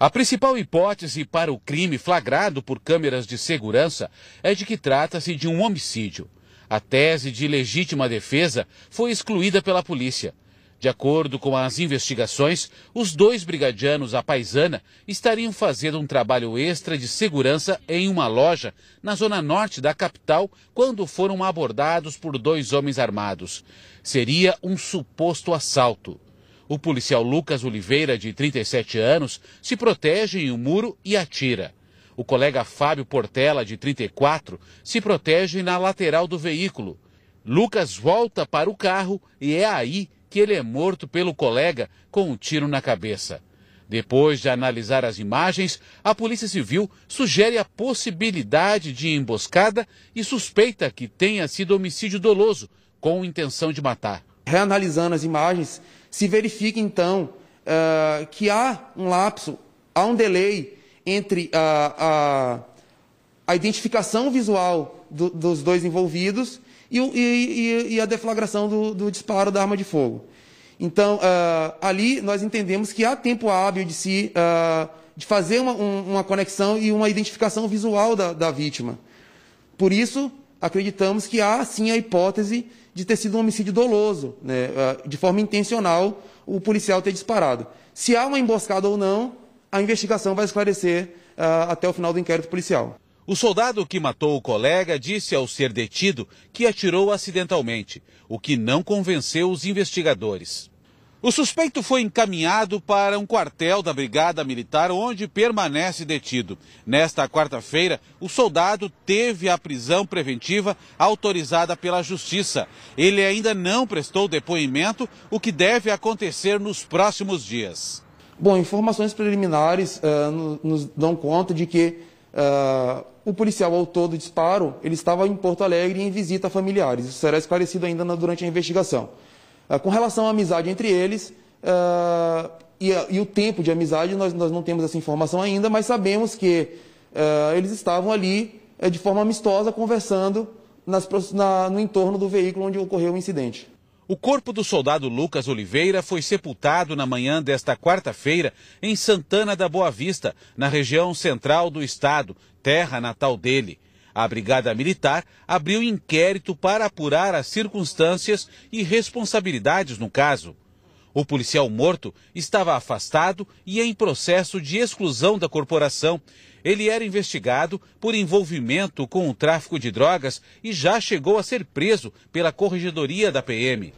A principal hipótese para o crime flagrado por câmeras de segurança é de que trata-se de um homicídio. A tese de legítima defesa foi excluída pela polícia. De acordo com as investigações, os dois brigadianos à paisana estariam fazendo um trabalho extra de segurança em uma loja na zona norte da capital quando foram abordados por dois homens armados. Seria um suposto assalto. O policial Lucas Oliveira, de 37 anos, se protege em um muro e atira. O colega Fábio Portela, de 34, se protege na lateral do veículo. Lucas volta para o carro e é aí que ele é morto pelo colega com um tiro na cabeça. Depois de analisar as imagens, a Polícia Civil sugere a possibilidade de emboscada e suspeita que tenha sido homicídio doloso, com intenção de matar. Reanalisando as imagens, se verifica então uh, que há um lapso, há um delay entre a, a, a identificação visual do, dos dois envolvidos e, e, e a deflagração do, do, disparo da arma de fogo. Então, uh, ali nós entendemos que há tempo hábil de se uh, de fazer uma, um, uma, conexão e uma identificação visual da, da vítima. Por isso, acreditamos que há sim a hipótese de ter sido um homicídio doloso, né? Ah, de forma intencional, o policial ter disparado. Se há uma emboscada ou não, a investigação vai esclarecer uh, até o final do inquérito policial. O soldado que matou o colega disse ao ser detido que atirou acidentalmente, o que não convenceu os investigadores. O suspeito foi encaminhado para um quartel da Brigada Militar, onde permanece detido. Nesta quarta-feira, o soldado teve a prisão preventiva autorizada pela Justiça. Ele ainda não prestou depoimento, o que deve acontecer nos próximos dias. Bom, informações preliminares uh, nos dão conta de que uh, o policial autor do disparo ele estava em Porto Alegre em visita a familiares. Isso será esclarecido ainda durante a investigação. Ah, com relação à amizade entre eles, uh, e, e, o tempo de amizade, nós, nós, não temos essa informação ainda, mas sabemos que uh, eles estavam ali uh, de forma amistosa conversando nas, na, no entorno do veículo onde ocorreu o incidente. O corpo do soldado Lucas Oliveira foi sepultado na manhã desta quarta-feira em Santana da Boa Vista, na região central do estado, terra natal dele. A Brigada Militar abriu inquérito para apurar as circunstâncias e responsabilidades no caso. O policial morto estava afastado e em processo de exclusão da corporação. Ele era investigado por envolvimento com o tráfico de drogas e já chegou a ser preso pela corregedoria da PM.